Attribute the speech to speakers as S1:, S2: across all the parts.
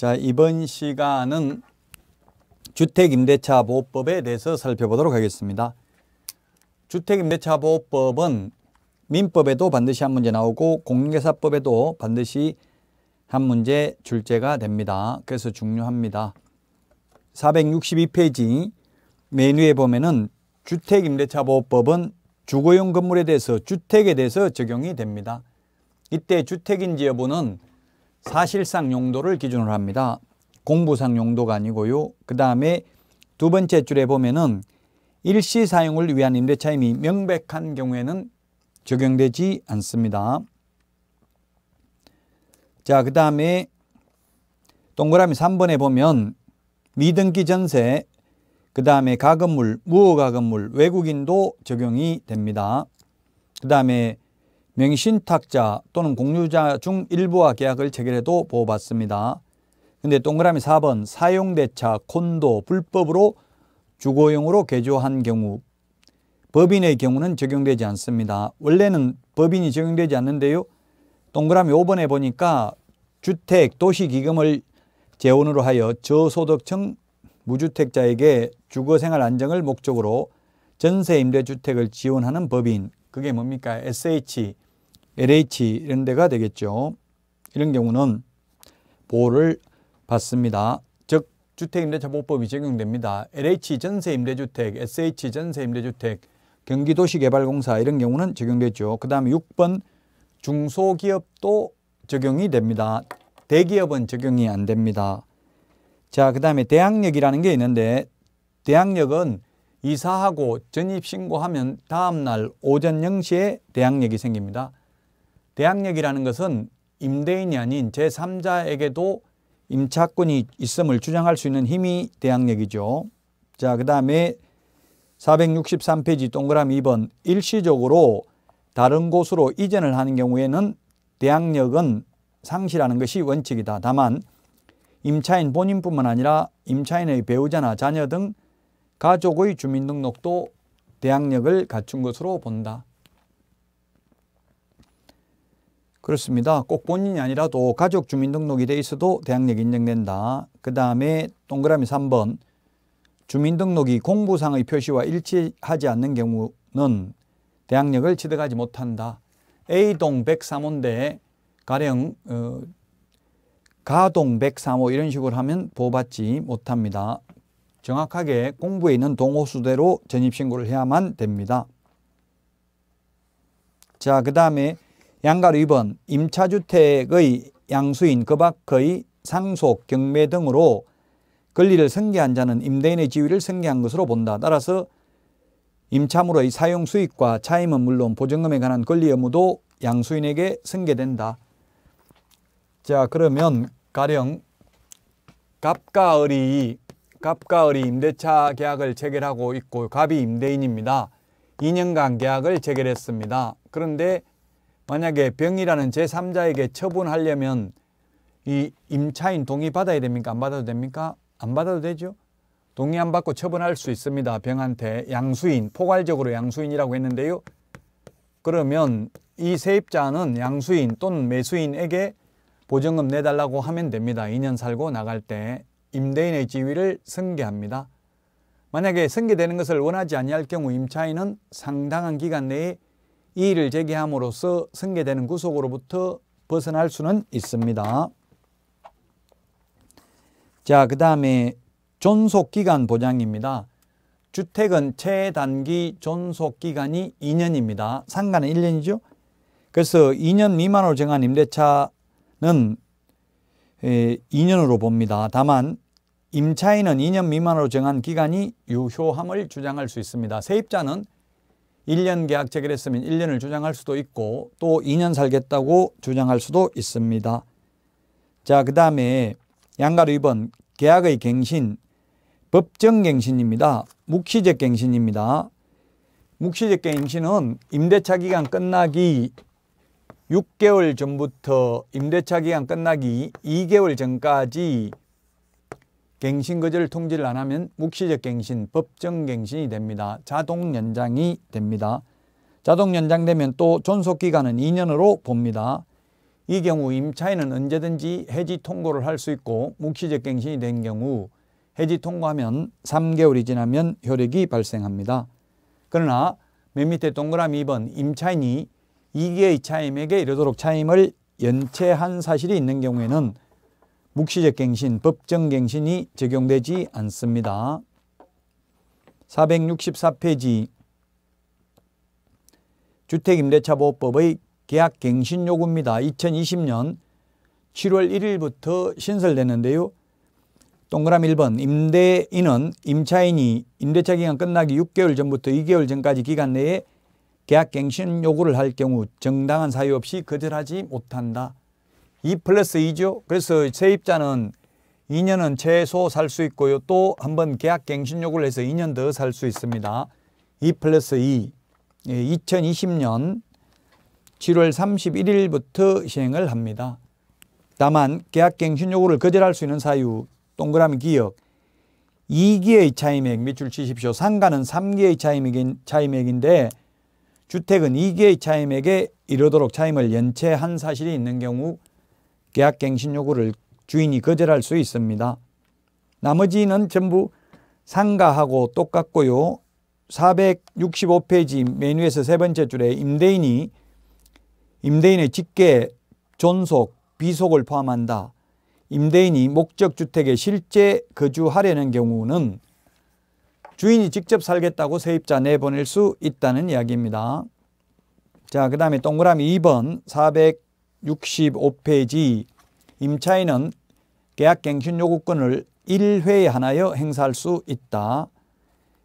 S1: 자, 이번 시간은 주택임대차 보호법에 대해서 살펴보도록 하겠습니다. 주택임대차 보호법은 민법에도 반드시 한 문제 나오고 공인계사법에도 반드시 한 문제 출제가 됩니다. 그래서 중요합니다. 462페이지 메뉴에 보면은 주택임대차 보호법은 주거용 건물에 대해서 주택에 대해서 적용이 됩니다. 이때 주택인지 여부는 사실상 용도를 기준으로 합니다. 공부상 용도가 아니고요. 그 다음에 두 번째 줄에 보면은 일시 사용을 위한 임대차임이 명백한 경우에는 적용되지 않습니다. 자, 그 다음에 동그라미 3번에 보면 미등기 전세, 그 다음에 가건물, 무허가건물, 외국인도 적용이 됩니다. 그 다음에 명신탁자 또는 공유자 중 일부와 계약을 체결해도 보호받습니다. 근데 동그라미 4번 사용대차, 콘도, 불법으로 주거용으로 개조한 경우 법인의 경우는 적용되지 않습니다. 원래는 법인이 적용되지 않는데요. 동그라미 5번에 보니까 주택, 도시기금을 재원으로 하여 저소득층 무주택자에게 주거생활 안정을 목적으로 전세 임대주택을 지원하는 법인 그게 뭡니까? SH, LH 이런 데가 되겠죠. 이런 경우는 보호를 받습니다. 즉 주택임대차보호법이 적용됩니다. LH 전세 임대주택, SH 전세 임대주택, 경기도시개발공사 이런 경우는 적용되죠. 그 다음에 6번 중소기업도 적용이 됩니다. 대기업은 적용이 안 됩니다. 자, 그 다음에 대항력이라는 게 있는데 대항력은 이사하고 전입신고하면 다음날 오전 0시에 대항력이 생깁니다. 대항력이라는 것은 임대인이 아닌 제3자에게도 임차권이 있음을 주장할 수 있는 힘이 대항력이죠. 자, 그 다음에 463페이지 동그라미 2번 일시적으로 다른 곳으로 이전을 하는 경우에는 대항력은 상실하는 것이 원칙이다. 다만 임차인 본인뿐만 아니라 임차인의 배우자나 자녀 등 가족의 주민등록도 대항력을 갖춘 것으로 본다. 그렇습니다. 꼭 본인이 아니라도 가족 주민등록이 돼 있어도 대항력이 인정된다. 그 다음에 동그라미 3번 주민등록이 공부상의 표시와 일치하지 않는 경우는 대항력을 취득하지 못한다. A동 103호인데 가령 어, 가동 103호 이런 식으로 하면 보호받지 못합니다. 정확하게 공부에 있는 동호수대로 전입신고를 해야만 됩니다. 자, 그 다음에 양가로 2번 임차주택의 양수인 그 밖의 상속, 경매 등으로 권리를 승계한 자는 임대인의 지위를 승계한 것으로 본다. 따라서 임차물의 사용 수익과 차임은 물론 보증금에 관한 권리 의무도 양수인에게 승계된다. 자 그러면 가령 갑과 을이 갑가을이 임대차 계약을 체결하고 있고 갑이 임대인입니다. 2년간 계약을 체결했습니다. 그런데 만약에 병이라는 제3자에게 처분하려면 이 임차인 동의 받아야 됩니까? 안 받아도 됩니까? 안 받아도 되죠. 동의 안 받고 처분할 수 있습니다. 병한테 양수인, 포괄적으로 양수인이라고 했는데요. 그러면 이 세입자는 양수인 또는 매수인에게 보증금 내달라고 하면 됩니다. 2년 살고 나갈 때 임대인의 지위를 승계합니다. 만약에 승계되는 것을 원하지 아니할 경우 임차인은 상당한 기간 내에 이의를 제기함으로써 승계되는 구속으로부터 벗어날 수는 있습니다. 자, 그 다음에 존속기간 보장입니다. 주택은 최단기 존속기간이 2년입니다. 상가는 1년이죠. 그래서 2년 미만으로 정한 임대차는 2년으로 봅니다. 다만 임차인은 2년 미만으로 정한 기간이 유효함을 주장할 수 있습니다. 세입자는 1년 계약 체결했으면 1년을 주장할 수도 있고 또 2년 살겠다고 주장할 수도 있습니다. 자, 그 다음에 양가로 2번 계약의 갱신, 법정 갱신입니다. 묵시적 갱신입니다. 묵시적 갱신은 임대차 기간 끝나기 6개월 전부터 임대차 기간 끝나기 2개월 전까지 갱신거절 통지를 안 하면 묵시적 갱신, 법정 갱신이 됩니다. 자동 연장이 됩니다. 자동 연장되면 또 존속기간은 2년으로 봅니다. 이 경우 임차인은 언제든지 해지 통고를 할 수 있고 묵시적 갱신이 된 경우 해지 통고하면 3개월이 지나면 효력이 발생합니다. 그러나 맨 밑에 동그라미 2번 임차인이 이기의 차임에게 이르도록 차임을 연체한 사실이 있는 경우에는 묵시적 갱신, 법정 갱신이 적용되지 않습니다. 464페이지 주택임대차보호법의 계약갱신요구입니다. 2020년 7월 1일부터 신설되는데요. 동그라미 1번 임대인은 임차인이 임대차 기간 끝나기 6개월 전부터 2개월 전까지 기간 내에 계약갱신 요구를 할 경우 정당한 사유 없이 거절하지 못한다. 2 플러스 2죠. 그래서 세입자는 2년은 최소 살 수 있고요. 또 한 번 계약갱신 요구를 해서 2년 더 살 수 있습니다. 2 플러스 2, 2020년 7월 31일부터 시행을 합니다. 다만 계약갱신 요구를 거절할 수 있는 사유, 동그라미 기억, 2기의 차임액 밑줄 치십시오. 상가는 3기의 차임액인, 차임액인데 주택은 2개의 차임에게 이르도록 차임을 연체한 사실이 있는 경우 계약갱신 요구를 주인이 거절할 수 있습니다. 나머지는 전부 상가하고 똑같고요. 465페이지 메뉴에서 세 번째 줄에 임대인이 임대인의 직계, 존속, 비속을 포함한다. 임대인이 목적주택에 실제 거주하려는 경우는 주인이 직접 살겠다고 세입자 내보낼 수 있다는 이야기입니다. 자, 그 다음에 동그라미 2번 465페이지 임차인은 계약갱신 요구권을 1회에 하나여 행사할 수 있다.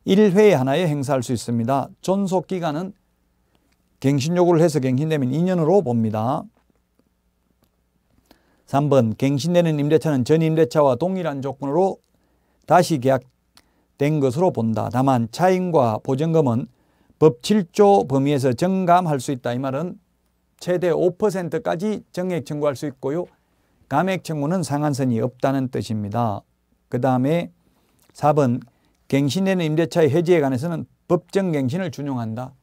S1: 1회에 하나여 행사할 수 있습니다. 존속기간은 갱신 요구를 해서 갱신되면 2년으로 봅니다. 3번 갱신되는 임대차는 전 임대차와 동일한 조건으로 다시 계약 된 것으로 본다. 다만 차임과 보증금은 법 7조 범위에서 정감할 수 있다. 이 말은 최대 5%까지 정액 청구할 수 있고요. 감액 청구는 상한선이 없다는 뜻입니다. 그 다음에 4번 갱신되는 임대차의 해지에 관해서는 법정 갱신을 준용한다.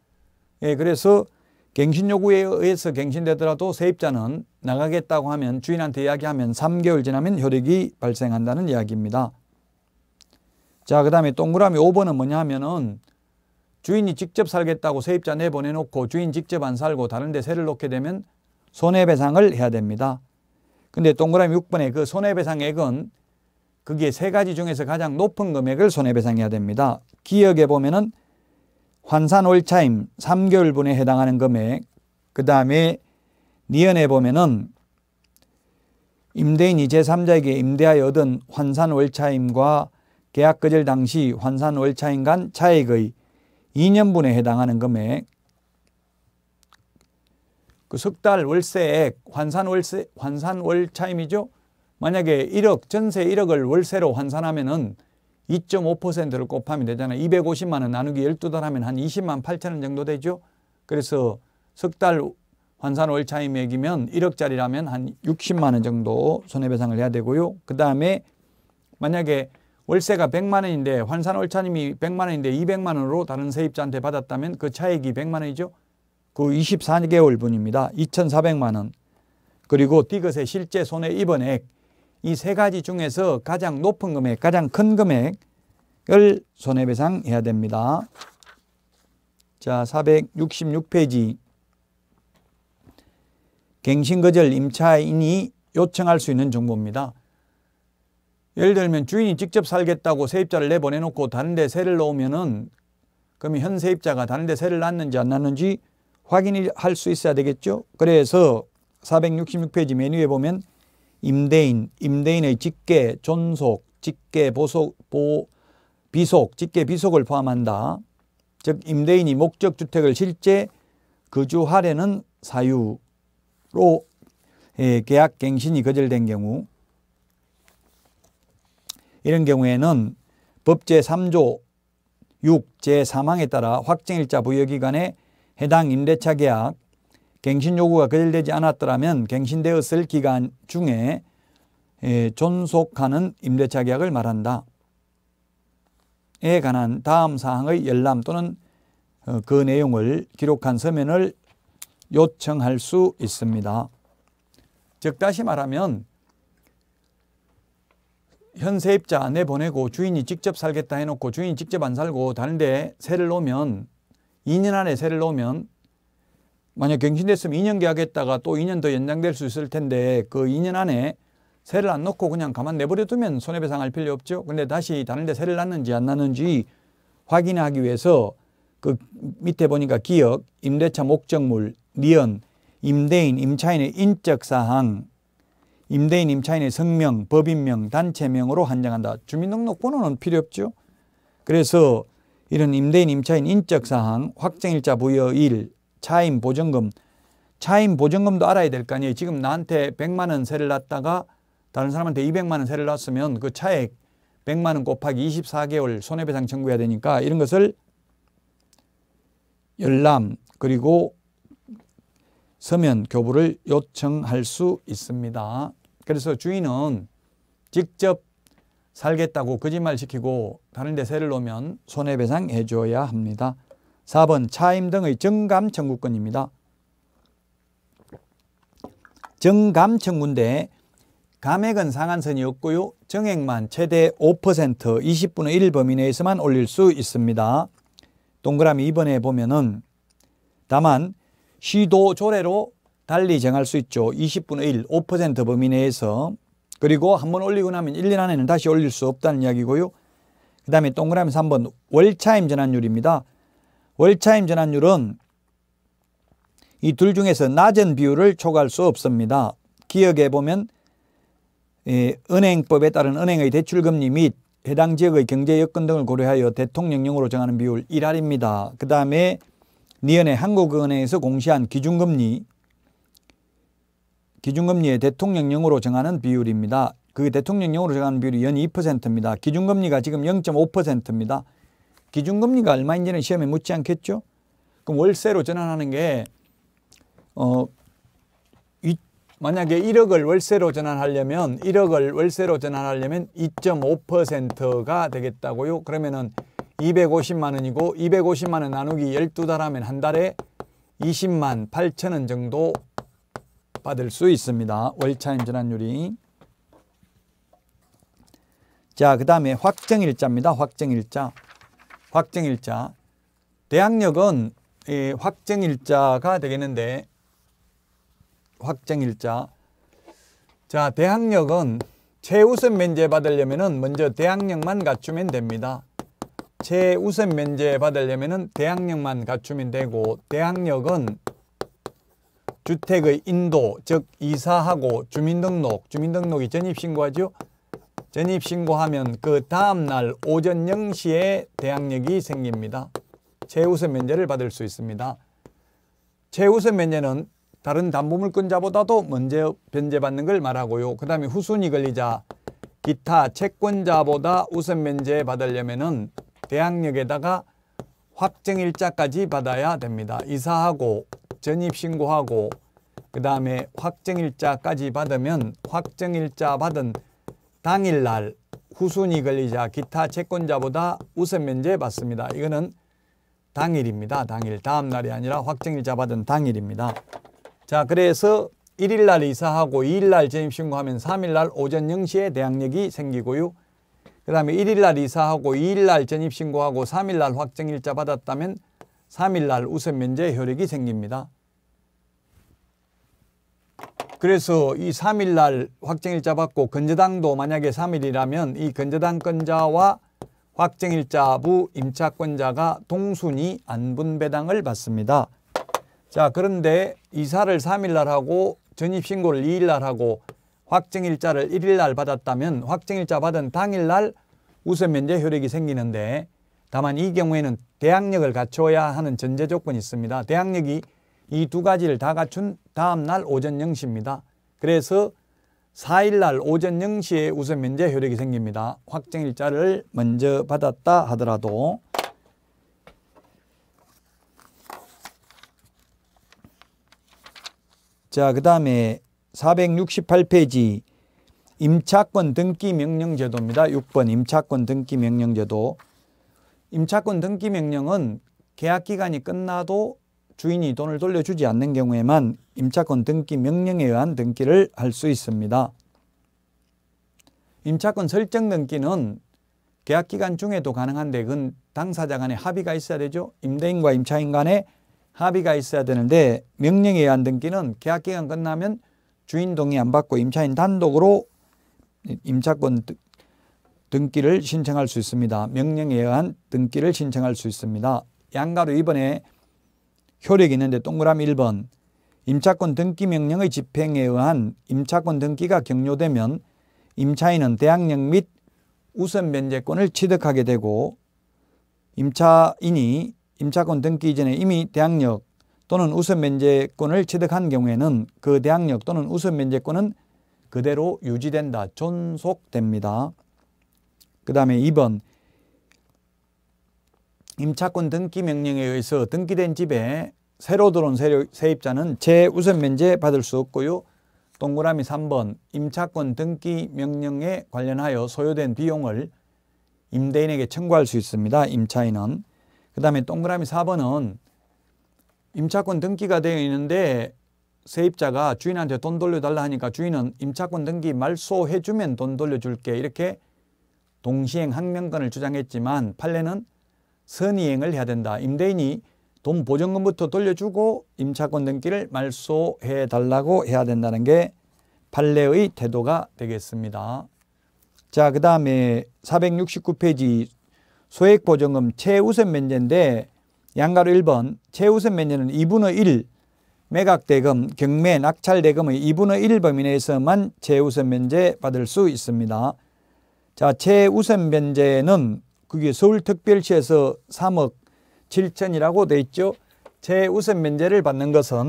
S1: 예, 그래서 갱신 요구에 의해서 갱신되더라도 세입자는 나가겠다고 하면 주인한테 이야기하면 3개월 지나면 효력이 발생한다는 이야기입니다. 자, 그 다음에 동그라미 5번은 뭐냐 하면은 주인이 직접 살겠다고 세입자 내보내놓고 주인 직접 안 살고 다른 데 세를 놓게 되면 손해배상을 해야 됩니다. 근데 동그라미 6번에 그 손해배상액은 그게 세 가지 중에서 가장 높은 금액을 손해배상해야 됩니다. 기억에 보면은 환산 월차임 3개월분에 해당하는 금액, 그 다음에 니언에 보면은 임대인이 제3자에게 임대하여 얻은 환산 월차임과 계약거절 당시 환산 월차인간 차액의 2년분에 해당하는 금액 그 석달 월세액 환산 월세 환산 월차임이죠. 만약에 1억 전세 1억을 월세로 환산하면은 2.5%를 곱하면 되잖아요. 250만 원 나누기 12달 하면 한 20만 8천 원 정도 되죠. 그래서 석달 환산 월차임액이면 1억짜리라면 한 60만 원 정도 손해배상을 해야 되고요. 그 다음에 만약에 월세가 100만 원인데 환산 월차님이 100만 원인데 200만 원으로 다른 세입자한테 받았다면 그 차액이 100만 원이죠. 그 24개월 분입니다. 2,400만 원. 그리고 디귿의 실제 손해 입원액 이 세 가지 중에서 가장 높은 금액, 가장 큰 금액을 손해배상해야 됩니다. 자, 466페이지. 갱신거절 임차인이 요청할 수 있는 정보입니다. 예를 들면 주인이 직접 살겠다고 세입자를 내보내놓고 다른 데 세를 넣으면은 그러면 현 세입자가 다른 데 세를 놨는지 안 놨는지 확인할 을수 있어야 되겠죠. 그래서 466페이지 메뉴에 보면 임대인, 임대인의 직계, 존속, 직계 보속, 보, 비속, 직계 비속을 포함한다. 즉 임대인이 목적 주택을 실제 거주하려는 사유로 예, 계약 갱신이 거절된 경우 이런 경우에는 법 제3조 6 제3항에 따라 확정일자 부여기간에 해당 임대차 계약 갱신 요구가 거절되지 않았더라면 갱신되었을 기간 중에 존속하는 임대차 계약을 말한다. 에 관한 다음 사항의 열람 또는 어, 그 내용을 기록한 서면을 요청할 수 있습니다. 즉 다시 말하면 현 세입자 내보내고 주인이 직접 살겠다 해놓고 주인이 직접 안 살고 다른 데 세를 놓으면 2년 안에 세를 놓으면 만약 갱신됐으면 2년 계약했다가 또 2년 더 연장될 수 있을 텐데 그 2년 안에 세를 안 놓고 그냥 가만 내버려 두면 손해배상할 필요 없죠. 근데 다시 다른 데 세를 놨는지 안 놨는지 확인하기 위해서 그 밑에 보니까 기역, 임대차 목적물, 리언, 임대인, 임차인의 인적 사항, 임대인 임차인의 성명, 법인명, 단체명으로 한정한다. 주민등록번호는 필요 없죠. 그래서 이런 임대인 임차인 인적사항, 확정일자 부여 일, 차임 보증금, 차임 보증금도 알아야 될 거 아니에요. 지금 나한테 100만 원 세를 놨다가 다른 사람한테 200만 원 세를 놨으면 그 차액 100만 원 곱하기 24개월 손해배상 청구해야 되니까 이런 것을 열람 그리고 서면 교부를 요청할 수 있습니다. 그래서 주인은 직접 살겠다고 거짓말 시키고 다른 데 세를 놓으면 손해배상 해줘야 합니다. 4번 차임 등의 정감 청구권입니다. 정감 청구인데 감액은 상한선이 없고요. 정액만 최대 5% 20분의 1 범위 내에서만 올릴 수 있습니다. 동그라미 2번에 보면은 다만 시도 조례로 달리 정할 수 있죠. 20분의 1, 5% 범위 내에서 그리고 한 번 올리고 나면 1년 안에는 다시 올릴 수 없다는 이야기고요. 그 다음에 동그라미 3번 월차임 전환율입니다. 월차임 전환율은 이 둘 중에서 낮은 비율을 초과할 수 없습니다. 기억해 보면 예, 은행법에 따른 은행의 대출금리 및 해당 지역의 경제 여건 등을 고려하여 대통령령으로 정하는 비율 1할입니다. 그 다음에 니은의 한국은행에서 공시한 기준금리 기준금리의 대통령령으로 정하는 비율입니다. 그 대통령령으로 정하는 비율이 연 2%입니다. 기준금리가 지금 0.5%입니다. 기준금리가 얼마인지는 시험에 묻지 않겠죠? 그럼 월세로 전환하는 게, 어, 이, 만약에 1억을 월세로 전환하려면, 1억을 월세로 전환하려면 2.5%가 되겠다고요? 그러면은 250만 원이고, 250만 원 나누기 12달 하면 한 달에 20만 8천 원 정도 받을 수 있습니다. 월차임 전환율이. 자, 그 다음에 확정일자입니다. 확정일자. 확정일자. 대항력은 예, 확정일자가 되겠는데 확정일자. 자, 대항력은 최우선 면제 받으려면 먼저 대항력만 갖추면 됩니다. 최우선 면제 받으려면 대항력만 갖추면 되고 대항력은 주택의 인도, 즉 이사하고 주민등록, 주민등록이 전입신고하죠. 전입신고하면 그 다음날 오전 0시에 대항력이 생깁니다. 최우선 면제를 받을 수 있습니다. 최우선 면제는 다른 담보물권자보다도 먼저 변제받는걸 말하고요. 그 다음에 후순위 걸리자 기타 채권자보다 우선 면제 받으려면 대항력에다가 확정일자까지 받아야 됩니다. 이사하고 전입신고하고 그 다음에 확정일자까지 받으면 확정일자 받은 당일날 후순위 걸리자 기타 채권자보다 우선 면제 받습니다. 이거는 당일입니다. 당일. 다음 날이 아니라 확정일자 받은 당일입니다. 자, 그래서 1일날 이사하고 2일날 전입신고하면 3일날 오전 0시에 대항력이 생기고요. 그 다음에 1일날 이사하고 2일날 전입신고하고 3일날 확정일자 받았다면 3일날 우선 면제 효력이 생깁니다. 그래서 이 3일날 확정일자 받고 건재당도 만약에 3일이라면 이 건재당권자와 확정일자부 임차권자가 동순이 안분배당을 받습니다. 자 그런데 이사를 3일날 하고 전입신고를 2일날 하고 확정일자를 1일 날 받았다면 확정일자 받은 당일 날 우선 면제 효력이 생기는데 다만 이 경우에는 대항력을 갖춰야 하는 전제 조건이 있습니다. 대항력이 이 두 가지를 다 갖춘 다음 날 오전 0시입니다. 그래서 4일 날 오전 0시에 우선 면제 효력이 생깁니다. 확정일자를 먼저 받았다 하더라도 자, 그 다음에 468페이지 임차권 등기 명령 제도입니다. 6번 임차권 등기 명령 제도. 임차권 등기 명령은 계약 기간이 끝나도 주인이 돈을 돌려주지 않는 경우에만 임차권 등기 명령에 의한 등기를 할 수 있습니다. 임차권 설정 등기는 계약 기간 중에도 가능한데 그건 당사자 간에 합의가 있어야 되죠. 임대인과 임차인 간에 합의가 있어야 되는데 명령에 의한 등기는 계약 기간 끝나면 주인 동의 안 받고 임차인 단독으로 임차권 등기를 신청할 수 있습니다. 명령에 의한 등기를 신청할 수 있습니다. 양가로 이번에 효력이 있는데 동그라미 1번 임차권 등기 명령의 집행에 의한 임차권 등기가 경료되면 임차인은 대항력 및 우선 면제권을 취득하게 되고 임차인이 임차권 등기 이전에 이미 대항력 또는 우선 면제권을 취득한 경우에는 그 대항력 또는 우선 면제권은 그대로 유지된다. 존속됩니다. 그 다음에 2번 임차권 등기 명령에 의해서 등기된 집에 새로 들어온 세입자는 재우선 면제 받을 수 없고요. 동그라미 3번 임차권 등기 명령에 관련하여 소요된 비용을 임대인에게 청구할 수 있습니다. 임차인은. 그 다음에 동그라미 4번은 임차권 등기가 되어 있는데 세입자가 주인한테 돈 돌려달라 하니까 주인은 임차권 등기 말소해주면 돈 돌려줄게 이렇게 동시행 항명권을 주장했지만 판례는 선이행을 해야 된다. 임대인이 돈 보증금부터 돌려주고 임차권 등기를 말소해 달라고 해야 된다는 게 판례의 태도가 되겠습니다. 자, 그 다음에 469페이지 소액보증금 최우선 면제인데 양가로 1번 최우선 매년은 2분의 1 매각대금, 경매, 낙찰대금의 2분의 1 범위 내에서만 최우선 면제 받을 수 있습니다. 자, 최우선 면제는 그게 서울특별시에서 3억 7천이라고 돼 있죠. 최우선 면제를 받는 것은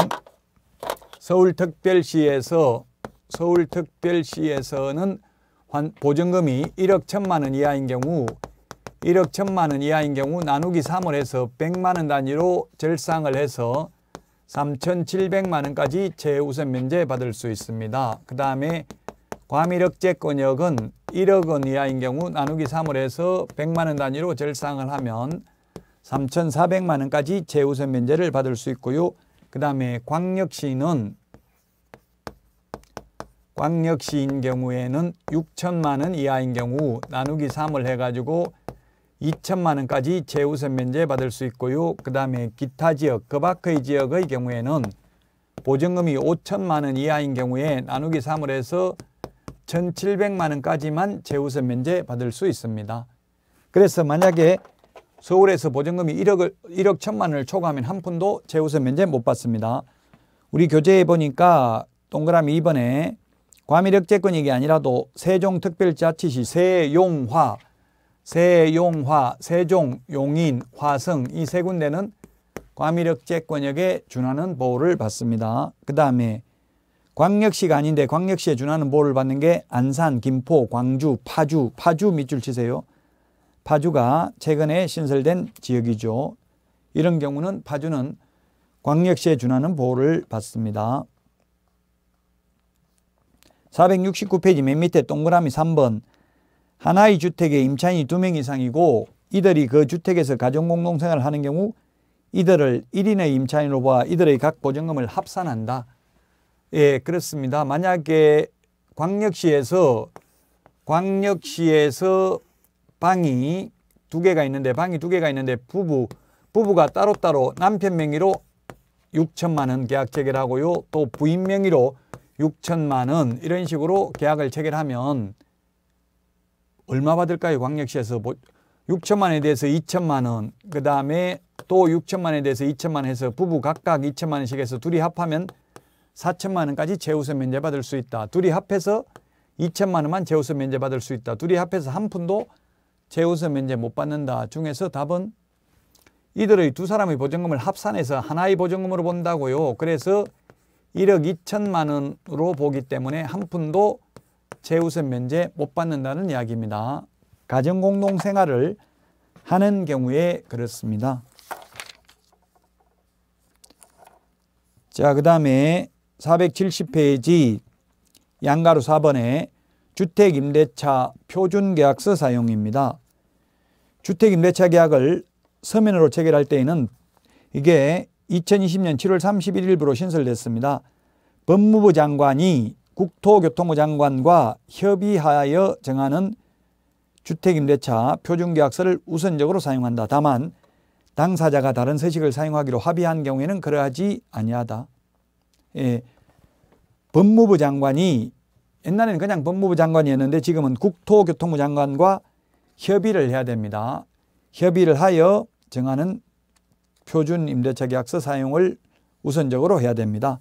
S1: 서울특별시에서 서울특별시에서는 보증금이 1억 천만 원 이하인 경우 1억 1천만 그 원 이하인 경우 나누기 3을 해서 100만 원 단위로 절상을 해서 3,700만 원까지 최우선 면제받을 수 있습니다. 그 다음에 과밀억제권역은 1억 원 이하인 경우 나누기 3을 해서 100만 원 단위로 절상을 하면 3,400만 원까지 최우선 면제를 받을 수 있고요. 그 다음에 광역시는 광역시인 경우에는 6천만 원 이하인 경우 나누기 3을 해가지고 2천만 원까지 재우선 면제 받을 수 있고요. 그 다음에 기타 지역, 그 밖의 지역의 경우에는 보증금이 5천만 원 이하인 경우에 나누기 3을 해서 1,700만 원까지만 재우선 면제 받을 수 있습니다. 그래서 만약에 서울에서 보증금이 1억을, 1억 1천만 원을 초과하면 한 푼도 재우선 면제 못 받습니다. 우리 교재에 보니까 동그라미 2번에 과밀억재권익이 아니라도 세종특별자치시 세용화 세용화, 세종, 용인, 화성 이 세 군데는 과미력제 권역에 준하는 보호를 받습니다. 그 다음에 광역시가 아닌데 광역시에 준하는 보호를 받는 게 안산, 김포, 광주, 파주, 파주 밑줄 치세요. 파주가 최근에 신설된 지역이죠. 이런 경우는 파주는 광역시에 준하는 보호를 받습니다. 469페이지 맨 밑에 동그라미 3번 하나의 주택에 임차인이 두 명 이상이고 이들이 그 주택에서 가정공동생활을 하는 경우 이들을 1인의 임차인으로 봐 이들의 각 보증금을 합산한다. 예, 그렇습니다. 만약에 광역시에서 광역시에서 방이 두 개가 있는데 방이 두 개가 있는데 부부 부부가 따로따로 남편 명의로 6천만 원 계약 체결하고요. 또 부인 명의로 6천만 원 이런 식으로 계약을 체결하면 얼마 받을까요? 광역시에서 6천만 뭐 원에 대해서 2천만 원, 그 다음에 또 6천만 원에 대해서 2천만 원 해서 부부 각각 2천만 원씩 해서 둘이 합하면 4천만 원까지 재우선 면제받을 수 있다. 둘이 합해서 2천만 원만 재우선 면제받을 수 있다. 둘이 합해서 한 푼도 재우선 면제 못 받는다. 중에서 답은 이들의 두 사람의 보증금을 합산해서 하나의 보증금으로 본다고요. 그래서 1억 2천만 원으로 보기 때문에 한 푼도 최우선 면제 못 받는다는 이야기입니다. 가정공동생활을 하는 경우에 그렇습니다. 자, 그 다음에 470페이지 양가로 4번에 주택임대차 표준계약서 사용입니다. 주택임대차 계약을 서면으로 체결할 때에는 이게 2020년 7월 31일부로 신설됐습니다. 법무부 장관이 국토교통부 장관과 협의하여 정하는 주택임대차 표준계약서를 우선적으로 사용한다. 다만 당사자가 다른 서식을 사용하기로 합의한 경우에는 그러하지 아니하다. 예, 법무부 장관이 옛날에는 그냥 법무부 장관이었는데 지금은 국토교통부 장관과 협의를 해야 됩니다. 협의를 하여 정하는 표준 임대차 계약서 사용을 우선적으로 해야 됩니다.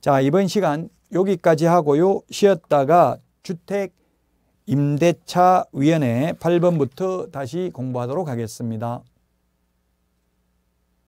S1: 자, 이번 시간 여기까지 하고요. 쉬었다가 주택 임대차 위원회 8번부터 다시 공부하도록 하겠습니다.